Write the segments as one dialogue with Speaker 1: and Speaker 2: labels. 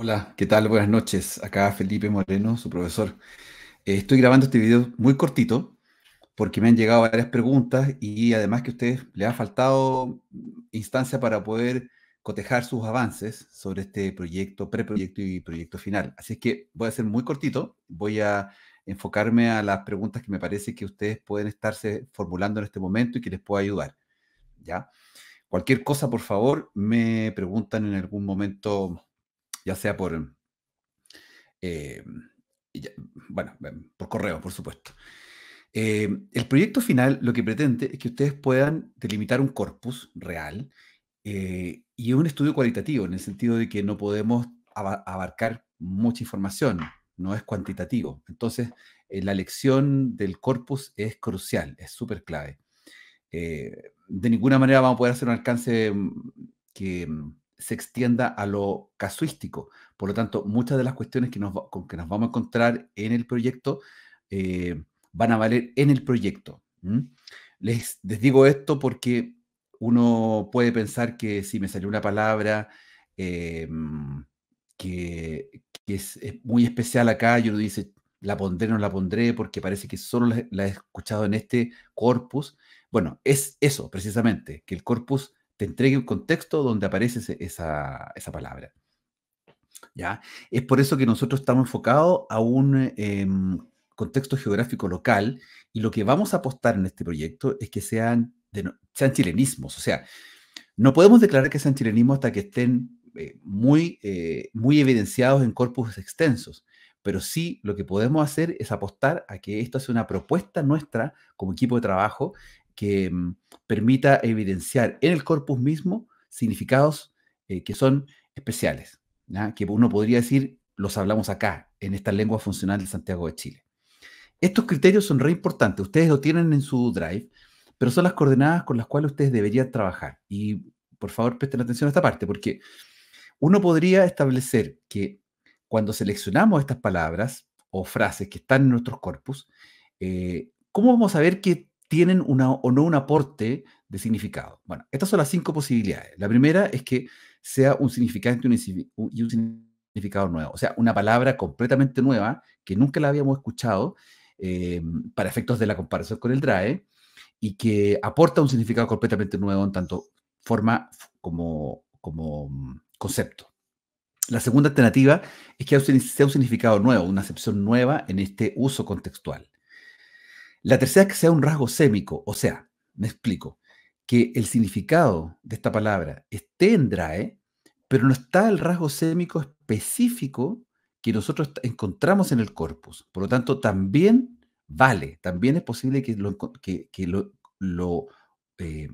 Speaker 1: Hola, ¿qué tal? Buenas noches. Acá Felipe Moreno, su profesor. Eh, estoy grabando este video muy cortito porque me han llegado varias preguntas y además que a ustedes les ha faltado instancia para poder cotejar sus avances sobre este proyecto, preproyecto y proyecto final. Así es que voy a ser muy cortito, voy a enfocarme a las preguntas que me parece que ustedes pueden estarse formulando en este momento y que les pueda ayudar. ¿Ya? Cualquier cosa, por favor, me preguntan en algún momento ya sea por, eh, em, por correo, por supuesto. Em, el proyecto final lo que pretende es que ustedes puedan delimitar un corpus real eh, y un estudio cualitativo, en el sentido de que no podemos abarcar mucha información, no es cuantitativo. Entonces, eh, la lección del corpus es crucial, es súper clave. de ninguna manera vamos a poder hacer un alcance mm, que, mm, se extienda a lo casuístico. Por lo tanto, muchas de las cuestiones que nos, que nos vamos a encontrar en el proyecto eh, van a valer en el proyecto. Les, les, digo esto porque uno puede pensar que si me salió una palabra eh, que, es, muy especial acá yo uno dice, la pondré, no la pondré, porque parece que solo la he escuchado en este corpus. Bueno, es eso precisamente, que el corpus te entregue un contexto donde aparece esa, palabra. ¿Ya? Es por eso que nosotros estamos enfocados a un em, contexto geográfico local y lo que vamos a apostar en este proyecto es que sean, de, sean chilenismos. O sea, no podemos declarar que sean chilenismos hasta que estén eh, muy, eh, muy evidenciados en corpus extensos pero sí lo que podemos hacer es apostar a que esto sea una propuesta nuestra como equipo de trabajo que mm, permita evidenciar en el corpus mismo significados eh, que son especiales, que uno podría decir, los hablamos acá, en esta lengua funcional de Santiago de Chile. Estos criterios son re importantes, ustedes lo tienen en su drive, pero son las coordenadas con las cuales ustedes deberían trabajar. Y por favor presten atención a esta parte, porque uno podría establecer que cuando seleccionamos estas palabras o frases que están en nuestros corpus, eh, ¿cómo vamos a ver que tienen una, o no un aporte de significado. Bueno, estas son las cinco posibilidades. La primera es que sea un significante y un significado nuevo, o sea, una palabra completamente nueva que nunca la habíamos escuchado eh, para efectos de la comparación con el DRAE y que aporta un significado completamente nuevo en tanto forma como, como mm, concepto. La segunda alternativa es que sea un significado nuevo, una acepción nueva en este uso contextual. La tercera es que sea un rasgo sémico, o sea, me explico, que el significado de esta palabra esté en DRAE, pero no está el rasgo sémico específico que nosotros encontramos en el corpus. Por lo tanto, también vale, también es posible que lo, que, lo, eh,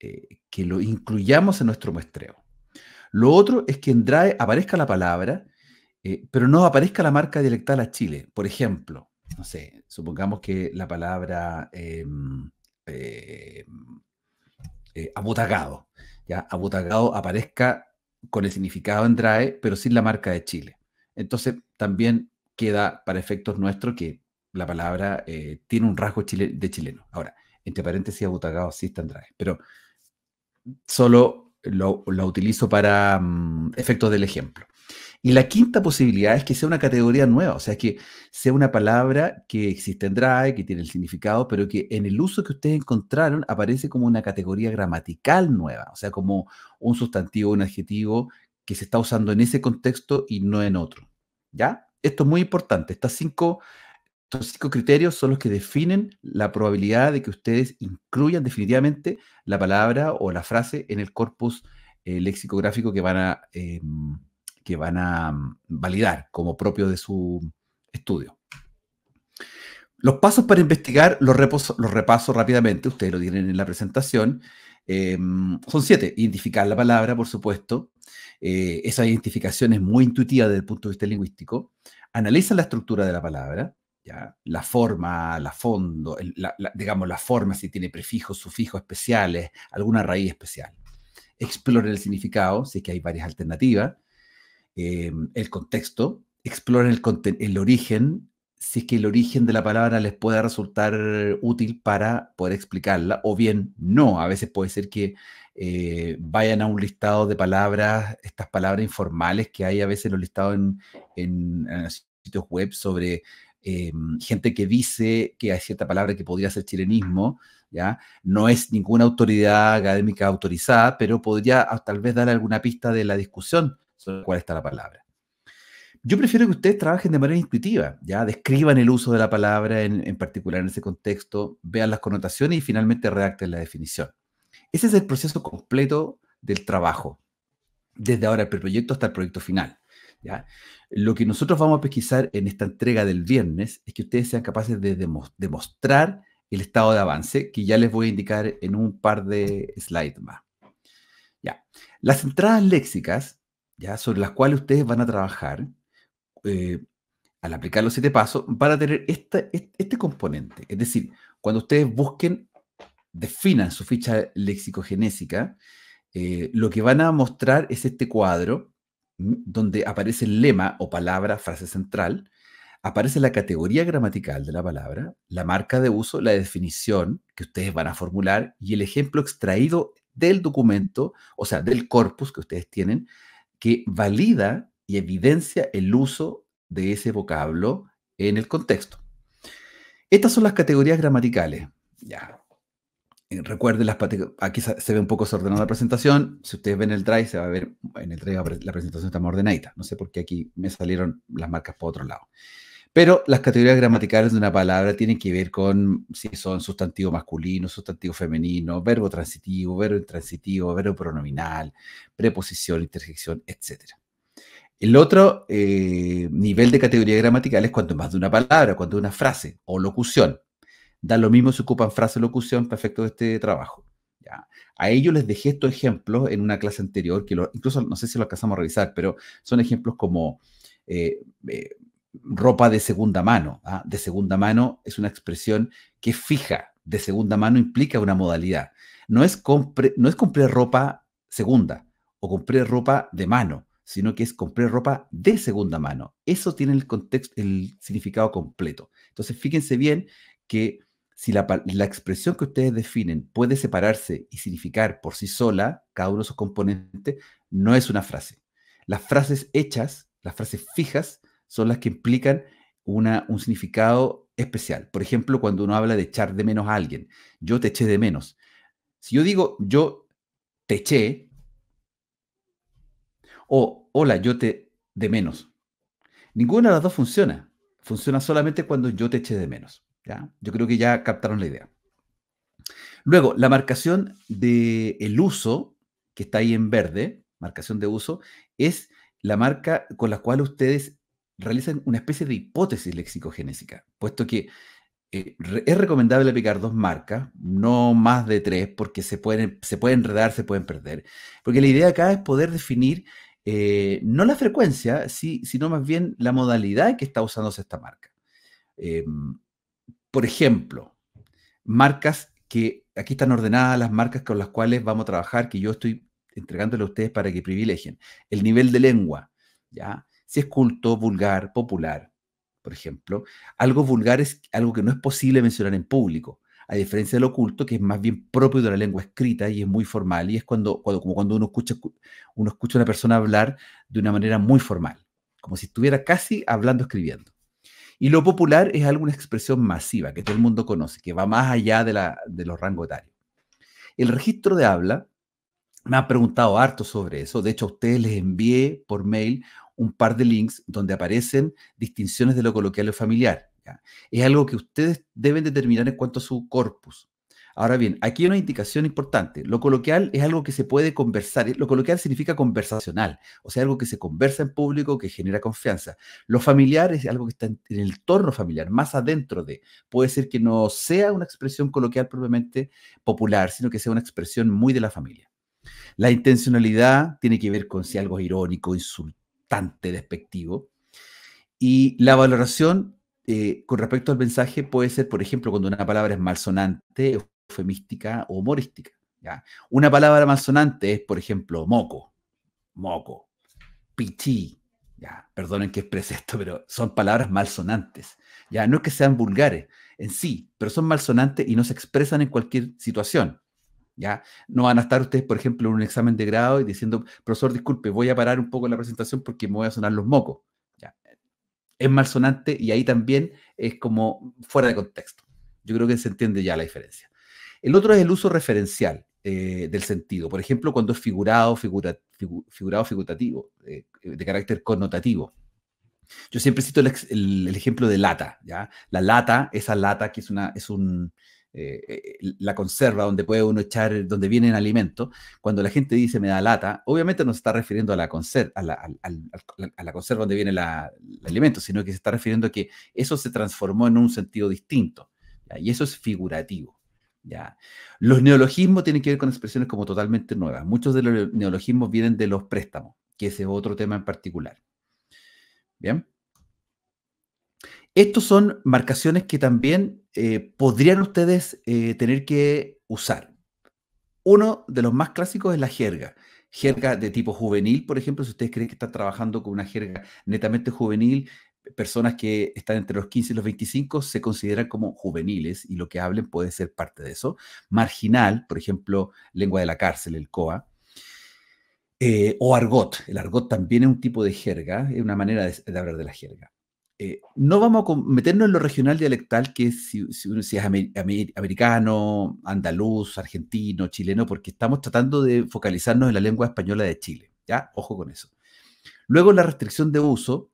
Speaker 1: eh, que lo incluyamos en nuestro muestreo. Lo otro es que en DRAE aparezca la palabra, eh, pero no aparezca la marca dialectal a Chile. Por ejemplo, no sé, supongamos que la palabra em, eh, eh, abutagado ya aparezca con el significado en pero sin la marca de Chile. Entonces, también queda para efectos nuestros que la palabra eh, tiene un rasgo de chileno. Ahora, entre paréntesis, abutagado sí está en pero solo lo, utilizo para mm, efectos del ejemplo. Y la quinta posibilidad es que sea una categoría nueva, o sea, que sea una palabra que existe en Drive, que tiene el significado, pero que en el uso que ustedes encontraron aparece como una categoría gramatical nueva, o sea, como un sustantivo, un adjetivo que se está usando en ese contexto y no en otro. ¿Ya? Esto es muy importante. Estas cinco, estos cinco criterios son los que definen la probabilidad de que ustedes incluyan definitivamente la palabra o la frase en el corpus eh, lexicográfico que van a... Em, que van a mm, validar como propio de su estudio. Los pasos para investigar los, repaso rápidamente, ustedes lo tienen en la presentación. Eh, mm, son siete. Identificar la palabra, por supuesto. Eh, esa identificación es muy intuitiva desde el punto de vista lingüístico. Analiza la estructura de la palabra, ¿ya? la forma, la fondo, digamos la forma, si tiene prefijos, sufijos especiales, alguna raíz especial. Explore el significado, si es que hay varias alternativas. Em, el contexto, exploran el, origen, si es que el origen de la palabra les pueda resultar útil para poder explicarla, o bien no, a veces puede ser que eh, vayan a un listado de palabras, estas palabras informales que hay a veces los listados en, sitios web sobre em, gente que dice que hay cierta palabra que podría ser chilenismo, ¿ya? No es ninguna autoridad académica autorizada, pero podría ah, tal vez dar alguna pista de la discusión cuál está la palabra. Yo prefiero que ustedes trabajen de manera intuitiva, ya describan el uso de la palabra en, particular en ese contexto, vean las connotaciones y finalmente redacten la definición. Ese es el proceso completo del trabajo, desde ahora el proyecto hasta el proyecto final. ¿ya? Lo que nosotros vamos a pesquisar en esta entrega del viernes es que ustedes sean capaces de demostrar el estado de avance, que ya les voy a indicar en un par de slides más. Ya. Las entradas léxicas sobre las cuales ustedes van a trabajar eh, al aplicar los siete pasos, van a tener este, este, componente. Es decir, cuando ustedes busquen, definan su ficha lexicogenésica, eh, lo que van a mostrar es este cuadro mm, donde aparece el lema o palabra, frase central, aparece la categoría gramatical de la palabra, la marca de uso, la definición que ustedes van a formular y el ejemplo extraído del documento, o sea, del corpus que ustedes tienen, que valida y evidencia el uso de ese vocablo en el contexto. Estas son las categorías gramaticales. Ya. Eh, Recuerden las aquí se ve un poco desordenada la presentación. Si ustedes ven el drive, se va a ver en el drive la presentación está más ordenada. No sé por qué aquí me salieron las marcas por otro lado. Pero las categorías gramaticales de una palabra tienen que ver con si son sustantivo masculino, sustantivo femenino, verbo transitivo, verbo intransitivo, verbo pronominal, preposición, interjección, etc. El otro eh, nivel de categoría gramatical es cuando más de una palabra, cuando una frase o locución. Da lo mismo si ocupan frase o locución perfecto de este trabajo. A ello les dejé estos ejemplos en una clase anterior, que lo, incluso no sé si lo alcanzamos a revisar, pero son ejemplos como eh, eh, ropa de segunda mano. ¿ah? De segunda mano es una expresión que fija. De segunda mano implica una modalidad. No es, comprar no es ropa segunda o comprar ropa de mano, sino que es comprar ropa de segunda mano. Eso tiene el contexto, el significado completo. Entonces, fíjense bien que si la, la expresión que ustedes definen puede separarse y significar por sí sola cada uno de sus componentes, no es una frase. Las frases hechas, las frases fijas, son las que implican una, un significado especial. Por ejemplo, cuando uno habla de echar de menos a alguien, yo te eché de menos. Si yo digo yo te eché, o hola, yo te de menos, ninguna de las dos funciona. Funciona solamente cuando yo te eché de menos. ¿ya? Yo creo que ya captaron la idea. Luego, la marcación del el uso, que está ahí en verde, marcación de uso, es la marca con la cual ustedes realizan una especie de hipótesis lexicogenésica, puesto que eh, es recomendable aplicar dos marcas, no más de tres, porque se pueden, se pueden enredar, se pueden perder. Porque la idea acá es poder definir eh, no la frecuencia, sino más bien la modalidad que está usándose esta marca. Em, por ejemplo, marcas que aquí están ordenadas las marcas con las cuales vamos a trabajar, que yo estoy entregándole a ustedes para que privilegien. El nivel de lengua, ¿ya? es culto, vulgar, popular, por ejemplo. Algo vulgar es algo que no es posible mencionar en público, a diferencia de lo oculto, que es más bien propio de la lengua escrita y es muy formal, y es cuando, cuando, como cuando uno escucha, uno escucha a una persona hablar de una manera muy formal, como si estuviera casi hablando, escribiendo. Y lo popular es alguna expresión masiva que todo el mundo conoce, que va más allá de, la, de los rangos etarios. El registro de habla me ha preguntado harto sobre eso. De hecho, a ustedes les envié por mail un par de links donde aparecen distinciones de lo coloquial o familiar. Es algo que ustedes deben determinar en cuanto a su corpus. Ahora bien, aquí hay una indicación importante. Lo coloquial es algo que se puede conversar. Lo coloquial significa conversacional, o sea, algo que se conversa en público, que genera confianza. Lo familiar es algo que está en el torno familiar, más adentro de. Puede ser que no sea una expresión coloquial propiamente popular, sino que sea una expresión muy de la familia. La intencionalidad tiene que ver con si algo es irónico, insultante despectivo. Y la valoración eh, con respecto al mensaje puede ser, por ejemplo, cuando una palabra es malsonante, eufemística o humorística. ¿ya? Una palabra malsonante es, por ejemplo, moco, moco, piti Ya, perdonen que exprese esto, pero son palabras malsonantes. Ya no es que sean vulgares en sí, pero son malsonantes y no se expresan en cualquier situación. No van a estar ustedes, por ejemplo, en un examen de grado y diciendo, profesor, disculpe, voy a parar un poco la presentación porque me voy a sonar los mocos. ¿ya? Es sonante y ahí también es como fuera de contexto. Yo creo que se entiende ya la diferencia. El otro es el uso referencial eh, del sentido. Por ejemplo, cuando es figurado, figura, figurado figurativo, eh, de carácter connotativo. Yo siempre cito el, el, ejemplo de lata, ¿ya? La lata, esa lata que es, una, es un, eh, eh, la conserva donde puede uno echar, donde el alimento, cuando la gente dice me da lata, obviamente no se está refiriendo a la, conserva, a la, conserva donde viene el alimento, sino que se está refiriendo a que eso se transformó en un sentido distinto. Y eso es figurativo. ¿ya? Los neologismos tienen que ver con expresiones como totalmente nuevas. Muchos de los neologismos vienen de los préstamos, que ese es otro tema en particular. Bien. Estos son marcaciones que también eh, podrían ustedes eh, tener que usar. Uno de los más clásicos es la jerga. Jerga de tipo juvenil, por ejemplo, si ustedes creen que están trabajando con una jerga netamente juvenil, personas que están entre los 15 y los 25 se consideran como juveniles y lo que hablen puede ser parte de eso. Marginal, por ejemplo, lengua de la cárcel, el COA. Eh, o argot. El argot también es un tipo de jerga, es una manera de hablar de la jerga. Eh, no vamos a meternos en lo regional dialectal, que es si, es americano, andaluz, argentino, chileno, porque estamos tratando de focalizarnos en la lengua española de Chile. ¿ya? Ojo con eso. Luego, la restricción de uso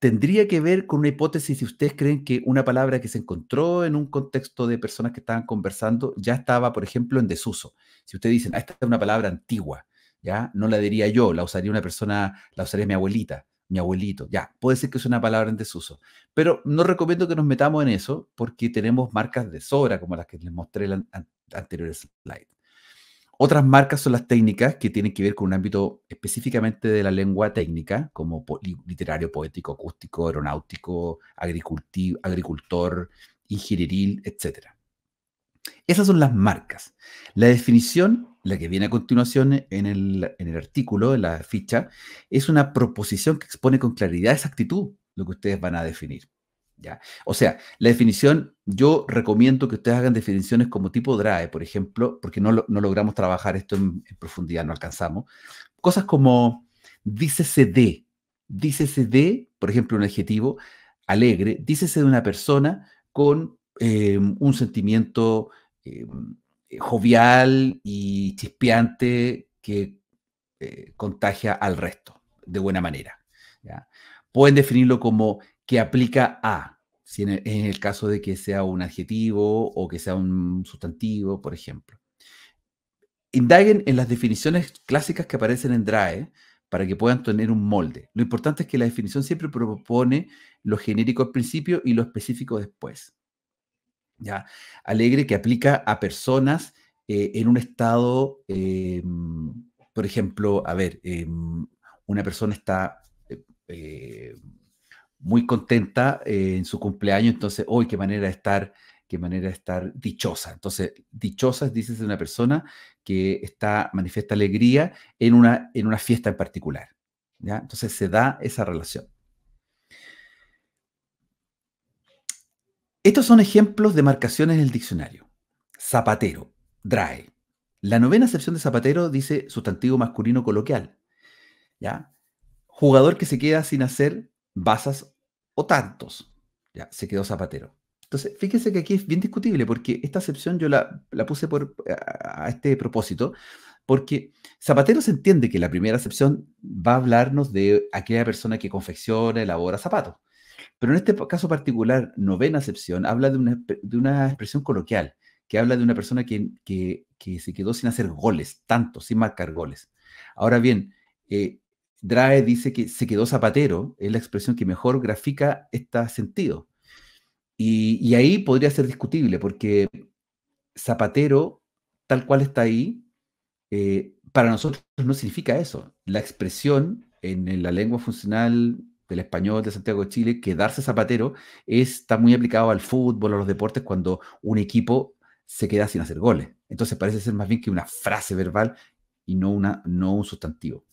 Speaker 1: tendría que ver con una hipótesis si ustedes creen que una palabra que se encontró en un contexto de personas que estaban conversando ya estaba, por ejemplo, en desuso. Si ustedes dicen, ah, esta es una palabra antigua, ¿ya? No la diría yo, la usaría una persona, la usaría mi abuelita abuelito, ya, puede ser que es una palabra en desuso, pero no recomiendo que nos metamos en eso porque tenemos marcas de sobra como las que les mostré en el anterior slide. Otras marcas son las técnicas que tienen que ver con un ámbito específicamente de la lengua técnica, como literario, poético, acústico, aeronáutico, agricultor, ingenieril, etc. Esas son las marcas. La definición la que viene a continuación en el, artículo, en la ficha, es una proposición que expone con claridad esa actitud, lo que ustedes van a definir. ¿ya? O sea, la definición, yo recomiendo que ustedes hagan definiciones como tipo DRAE, por ejemplo, porque no, logramos trabajar esto en, profundidad, no alcanzamos. Cosas como dícese de, dícese de, por ejemplo, un adjetivo alegre, dícese de una persona con eh, un sentimiento... Eh, eh, jovial y chispeante que eh, contagia al resto de buena manera. Pueden definirlo como que aplica a, si en el, en el, caso de que sea un adjetivo o que sea un sustantivo, por ejemplo. Indaguen en las definiciones clásicas que aparecen en DRAE para que puedan tener un molde. Lo importante es que la definición siempre propone lo genérico al principio y lo específico después. ¿ya? Alegre que aplica a personas eh, en un estado, eh, por ejemplo, a ver, eh, una persona está muy contenta en su cumpleaños, entonces, hoy qué manera de estar! qué manera de estar dichosa. Entonces, dichosa, dices, de una persona que está, manifiesta alegría en una, en una fiesta en particular. ¿ya? Entonces, se da esa relación. Estos son ejemplos de marcaciones en el diccionario. Zapatero, dry. La novena acepción de zapatero dice sustantivo masculino coloquial. ¿Ya? Jugador que se queda sin hacer basas o tantos. Ya, se quedó zapatero. Entonces, fíjense que aquí es bien discutible porque esta acepción yo la, puse por, a, este propósito, porque zapatero se entiende que la primera acepción va a hablarnos de aquella persona que confecciona, elabora zapatos. Pero en este caso particular, novena acepción, habla de una, de una expresión coloquial, que habla de una persona que, que, se quedó sin hacer goles, tanto, sin marcar goles. Ahora bien, eh, Drae dice que se quedó zapatero, es la expresión que mejor grafica este sentido. Y, y ahí podría ser discutible, porque zapatero, tal cual está ahí, eh, para nosotros no significa eso. La expresión en la lengua funcional del español de Santiago de Chile, que darse zapatero está muy aplicado al fútbol, a los deportes, cuando un equipo se queda sin hacer goles. Entonces parece ser más bien que una frase verbal y no, una, no un sustantivo.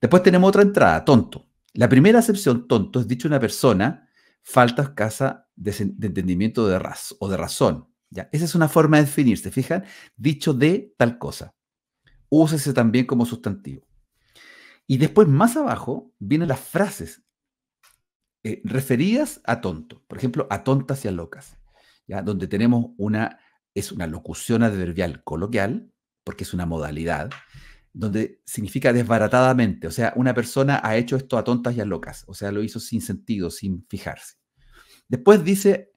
Speaker 1: Después tenemos otra entrada, tonto. La primera acepción, tonto, es dicho una persona falta escasa de, entendimiento de o de razón. ¿ya? Esa es una forma de definirse, fijan? Dicho de tal cosa. Úsese también como sustantivo. Y después, más abajo, vienen las frases eh, referidas a tonto. Por ejemplo, a tontas y a locas. Donde tenemos una, es una locución adverbial coloquial, porque es una modalidad, donde significa desbaratadamente. O sea, una persona ha hecho esto a tontas y a locas. O sea, lo hizo sin sentido, sin fijarse. Después dice,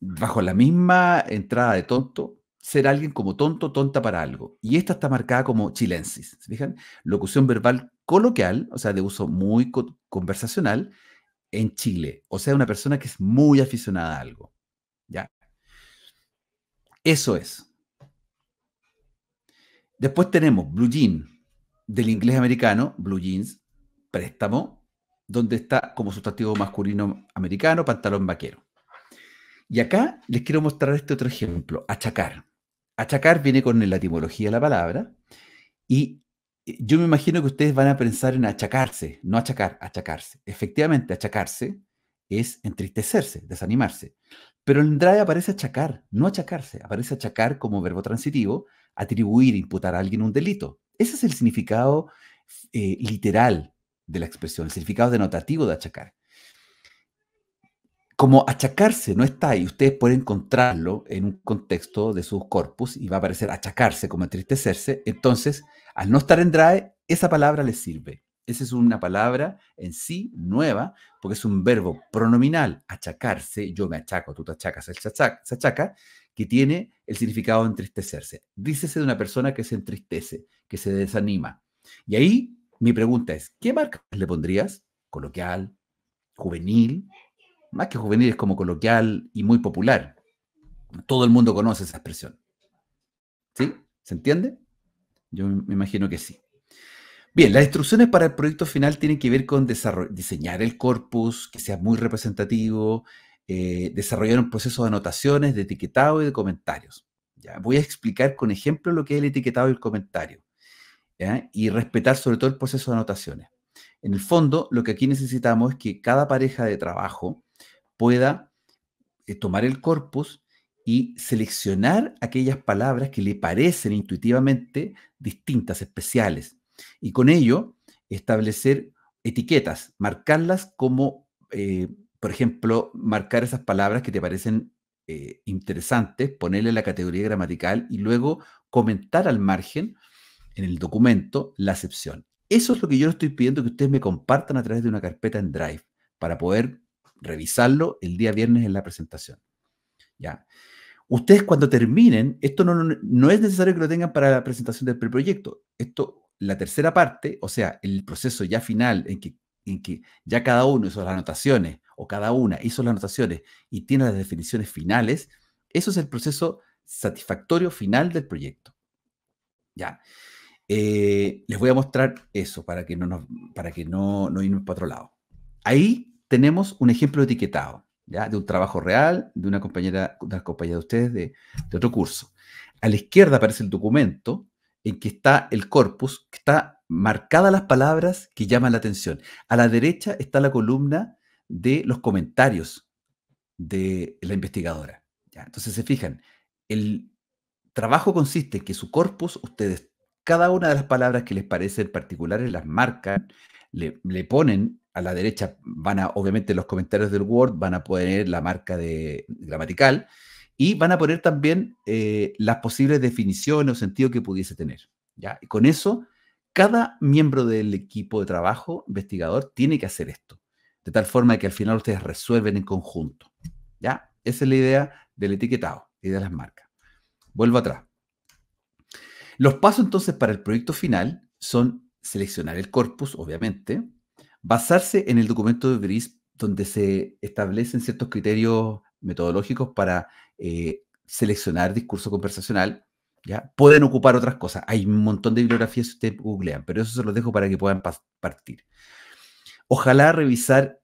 Speaker 1: bajo la misma entrada de tonto, ser alguien como tonto, tonta para algo. Y esta está marcada como chilensis. ¿Se fijan? Locución verbal coloquial, o sea, de uso muy conversacional en Chile. O sea, una persona que es muy aficionada a algo. ¿Ya? Eso es. Después tenemos blue jean del inglés americano, blue jeans, préstamo, donde está como sustantivo masculino americano, pantalón vaquero. Y acá les quiero mostrar este otro ejemplo, achacar achacar viene con la etimología de la palabra y eh, yo me imagino que ustedes van a pensar en achacarse, no achacar, achacarse. Efectivamente, achacarse es entristecerse, desanimarse. Pero en drive aparece achacar, no achacarse, aparece achacar como verbo transitivo, atribuir, imputar a alguien un delito. Ese es el significado eh, literal de la expresión, el significado denotativo de achacar como achacarse, no está ahí. Ustedes pueden encontrarlo en un contexto de sus corpus y va a aparecer achacarse, como entristecerse. Entonces, al no estar en DRAE, esa palabra le sirve. Esa es una palabra en sí nueva, porque es un verbo pronominal, achacarse, yo me achaco, tú te achacas, él se achaca, que tiene el significado de entristecerse. Dícese de una persona que se entristece, que se desanima. Y ahí mi pregunta es, ¿qué marca le pondrías? Coloquial, juvenil, más que juvenil, es como coloquial y muy popular. Todo el mundo conoce esa expresión. ¿Sí? ¿Se entiende? Yo me imagino que sí. Bien, las instrucciones para el proyecto final tienen que ver con diseñar el corpus, que sea muy representativo, eh, desarrollar un proceso de anotaciones, de etiquetado y de comentarios. ¿ya? Voy a explicar con ejemplo lo que es el etiquetado y el comentario. Y respetar sobre todo el proceso de anotaciones. En el fondo, lo que aquí necesitamos es que cada pareja de trabajo pueda eh, tomar el corpus y seleccionar aquellas palabras que le parecen intuitivamente distintas, especiales. Y con ello establecer etiquetas, marcarlas como, eh, por ejemplo, marcar esas palabras que te parecen eh, interesantes, ponerle la categoría gramatical y luego comentar al margen en el documento la acepción. Eso es lo que yo estoy pidiendo que ustedes me compartan a través de una carpeta en Drive para poder revisarlo el día viernes en la presentación. ¿Ya? Ustedes cuando terminen, esto no, no, es necesario que lo tengan para la presentación del preproyecto. Esto, la tercera parte, o sea, el proceso ya final en que, en que ya cada uno hizo las anotaciones o cada una hizo las anotaciones y tiene las definiciones finales, eso es el proceso satisfactorio final del proyecto. Ya. Eh, les voy a mostrar eso para que no nos, para que no, no para otro lado. Ahí tenemos un ejemplo etiquetado, ¿ya? De un trabajo real, de una compañera, de una de ustedes de, otro curso. A la izquierda aparece el documento en que está el corpus, que está marcada las palabras que llaman la atención. A la derecha está la columna de los comentarios de la investigadora. ¿ya? Entonces se fijan, el trabajo consiste en que su corpus, ustedes, cada una de las palabras que les parecen particulares, las marcan, le, le ponen a la derecha van a, obviamente, los comentarios del Word van a poner la marca de gramatical y van a poner también eh, las posibles definiciones o sentido que pudiese tener. ¿ya? Y con eso, cada miembro del equipo de trabajo investigador tiene que hacer esto, de tal forma que al final ustedes resuelven en conjunto. ¿ya? Esa es la idea del etiquetado y de las marcas. Vuelvo atrás. Los pasos entonces para el proyecto final son seleccionar el corpus, obviamente, basarse en el documento de Brice, donde se establecen ciertos criterios metodológicos para eh, seleccionar discurso conversacional. ¿ya? Pueden ocupar otras cosas. Hay un montón de bibliografías si ustedes googlean, pero eso se los dejo para que puedan partir. Ojalá revisar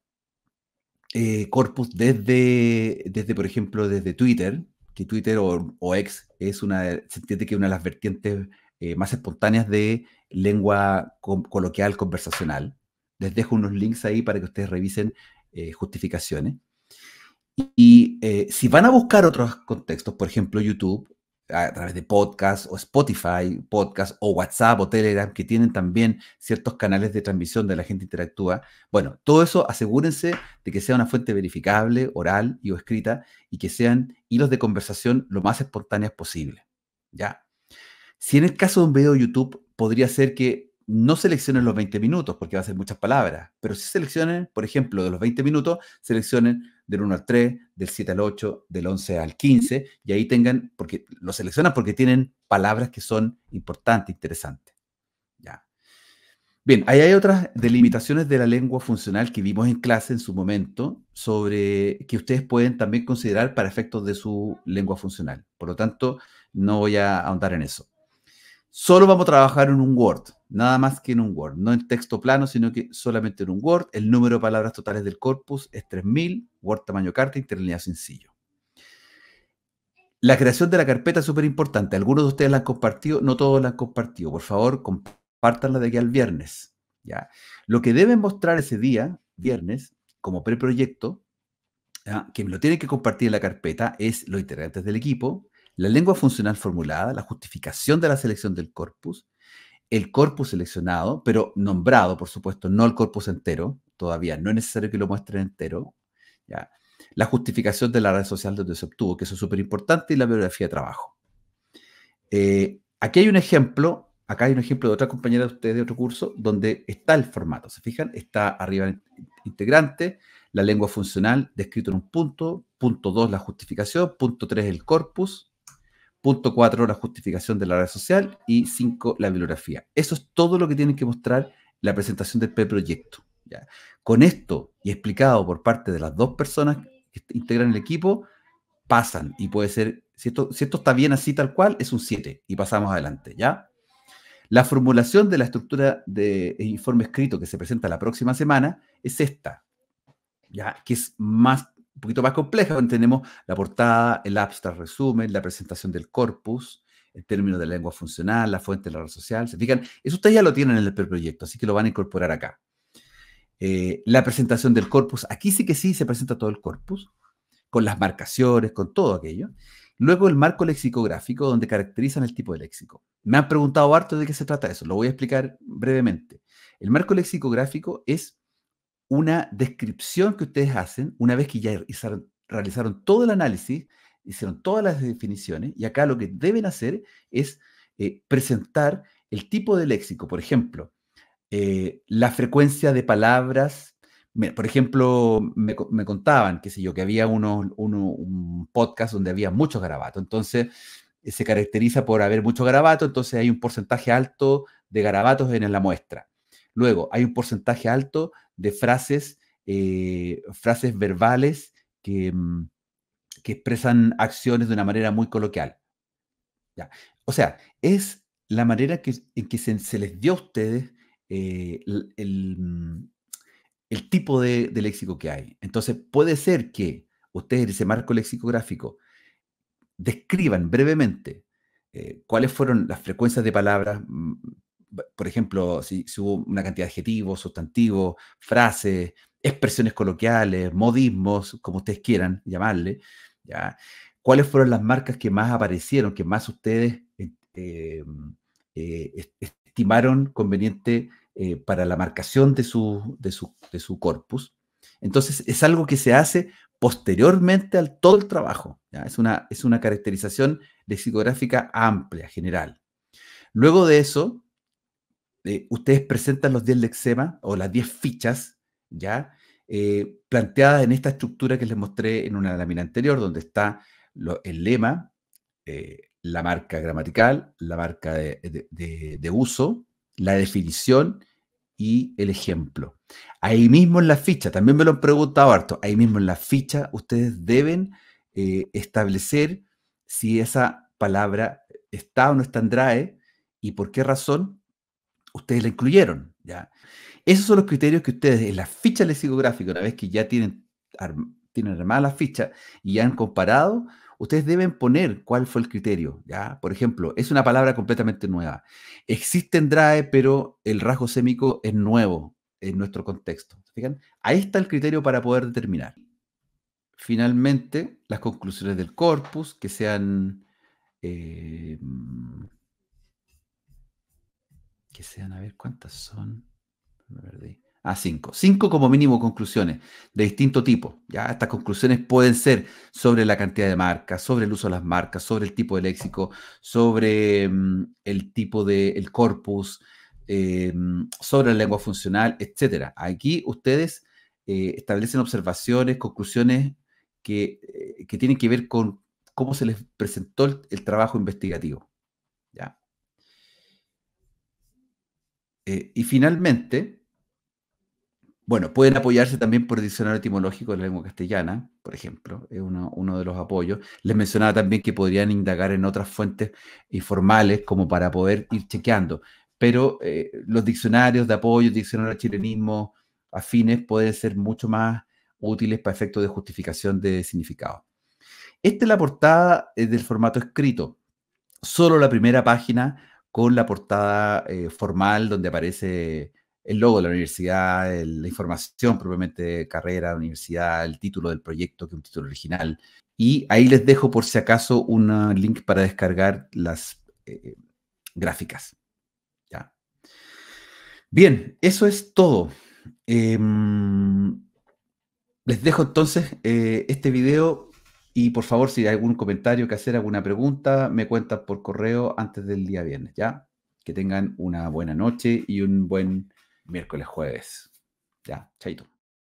Speaker 1: eh, corpus desde, desde, por ejemplo, desde Twitter, que Twitter o, X es una, se entiende que una de las vertientes eh, más espontáneas de lengua coloquial conversacional. Les dejo unos links ahí para que ustedes revisen eh, justificaciones. Y eh, si van a buscar otros contextos, por ejemplo YouTube, a través de podcast o Spotify, podcast o WhatsApp o Telegram, que tienen también ciertos canales de transmisión de la gente interactúa. Bueno, todo eso asegúrense de que sea una fuente verificable, oral y o escrita y que sean hilos de conversación lo más espontáneas posible. ¿Ya? Si en el caso de un video de YouTube, podría ser que no seleccionen los 20 minutos, porque va a ser muchas palabras, pero si seleccionen, por ejemplo, de los 20 minutos, seleccionen del 1 al 3, del 7 al 8, del 11 al 15, y ahí tengan, porque lo seleccionan porque tienen palabras que son importantes, interesantes. Ya. Bien, ahí hay otras delimitaciones de la lengua funcional que vimos en clase en su momento, sobre que ustedes pueden también considerar para efectos de su lengua funcional. Por lo tanto, no voy a ahondar en eso. Solo vamos a trabajar en un Word, nada más que en un Word, no en texto plano, sino que solamente en un Word. El número de palabras totales del corpus es 3000, Word tamaño carta, interlineado sencillo. La creación de la carpeta es súper importante. Algunos de ustedes la han compartido, no todos la han compartido. Por favor, compártanla de aquí al viernes. ¿ya? Lo que deben mostrar ese día, viernes, como preproyecto, ¿ya? que lo tienen que compartir en la carpeta, es los integrantes del equipo, la lengua funcional formulada, la justificación de la selección del corpus, el corpus seleccionado, pero nombrado, por supuesto, no el corpus entero, todavía no es necesario que lo muestren entero, ¿ya? la justificación de la red social donde se obtuvo, que eso es súper importante, y la biografía de trabajo. Eh, aquí hay un ejemplo, acá hay un ejemplo de otra compañera de ustedes de otro curso, donde está el formato, ¿se fijan? Está arriba el integrante, la lengua funcional descrito en un punto, punto 2 la justificación, punto 3 el corpus, Punto 4, la justificación de la red social. Y 5, la bibliografía. Eso es todo lo que tienen que mostrar la presentación del proyecto ¿ya? Con esto y explicado por parte de las dos personas que integran el equipo, pasan y puede ser, si esto, está bien así tal cual, es un 7 y pasamos adelante, ¿ya? La formulación de la estructura de informe escrito que se presenta la próxima semana es esta, ¿ya? Que es más un poquito más compleja, donde tenemos la portada, el abstract resumen, la presentación del corpus, el término de lengua funcional, la fuente de la red social. Se fijan, eso ustedes ya lo tienen en el proyecto, así que lo van a incorporar acá. Eh, la presentación del corpus, aquí sí que sí se presenta todo el corpus, con las marcaciones, con todo aquello. Luego el marco lexicográfico, donde caracterizan el tipo de léxico. Me han preguntado harto de qué se trata eso, lo voy a explicar brevemente. El marco lexicográfico es una descripción que ustedes hacen una vez que ya realizaron, todo el análisis, hicieron todas las definiciones, y acá lo que deben hacer es eh, presentar el tipo de léxico, por ejemplo, eh, la frecuencia de palabras. por ejemplo, me, contaban, qué sé yo, que había un podcast donde había mucho garabato. Entonces, eh, se caracteriza por haber mucho garabato, entonces hay un porcentaje alto de garabatos en la muestra. Luego, hay un porcentaje alto de frases, eh, frases verbales mm, que, expresan acciones de una manera muy coloquial. O sea, es la manera que, en que se, les dio a ustedes eh, mm, el, tipo de, léxico que hay. Entonces, puede ser que ustedes en ese marco lexicográfico describan brevemente eh, cuáles fueron las frecuencias de palabras mm, por ejemplo, si, hubo una cantidad de adjetivos, sustantivos, frases, expresiones coloquiales, modismos, como ustedes quieran llamarle, ¿ya? ¿Cuáles fueron las marcas que más aparecieron, que más ustedes em, eh, estimaron conveniente eh, para la marcación de su, de, su, corpus? Entonces, es algo que se hace posteriormente al todo el trabajo. Es, una, es una caracterización lexicográfica amplia, general. Luego de eso, eh, ustedes presentan los 10 lexemas o las 10 fichas, ¿ya? Eh, planteadas en esta estructura que les mostré en una lámina anterior, donde está el lema, eh, la marca gramatical, la marca de, uso, la definición y el ejemplo. Ahí mismo en la ficha, también me lo han preguntado harto, ahí mismo en la ficha ustedes deben establecer si esa palabra está o no está en DRAE y por qué razón, ustedes la incluyeron. ¿ya? Esos son los criterios que ustedes en la ficha lexicográfica, una vez que ya tienen, tienen ficha la y han comparado, ustedes deben poner cuál fue el criterio. ¿ya? Por ejemplo, es una palabra completamente nueva. Existe en DRAE, pero el rasgo sémico es nuevo en nuestro contexto. Ahí está el criterio para poder determinar. Finalmente, las conclusiones del corpus que sean... Eh, que sean, a ver cuántas son. a Ah, cinco. Cinco como mínimo conclusiones de distinto tipo. Ya estas conclusiones pueden ser sobre la cantidad de marcas, sobre el uso de las marcas, sobre el tipo de léxico, sobre mm, el tipo de corpus, em, sobre la lengua funcional, etc. Aquí ustedes eh, establecen observaciones, conclusiones eh, que, tienen que ver con cómo se les presentó el trabajo investigativo. Eh, y finalmente, bueno, pueden apoyarse también por el diccionario etimológico de la lengua castellana, por ejemplo, es uno, de los apoyos. Les mencionaba también que podrían indagar en otras fuentes informales como para poder ir chequeando, pero eh, los diccionarios de apoyo, diccionario chilenismo, afines, pueden ser mucho más útiles para efectos de justificación de significado. Esta es la portada eh, del formato escrito. Solo la primera página con la portada eh, formal donde aparece el logo de la universidad, la información probablemente carrera, universidad, el título del proyecto, que es un título original. Y ahí les dejo por si acaso un ah, link para descargar las eh, gráficas. Ya. Bien, eso es todo. Em, les dejo entonces eh, este video y por favor, si hay algún comentario que hacer, alguna pregunta, me cuentan por correo antes del día viernes, ¿ya? Que tengan una buena noche y un buen miércoles jueves. Ya, chaito.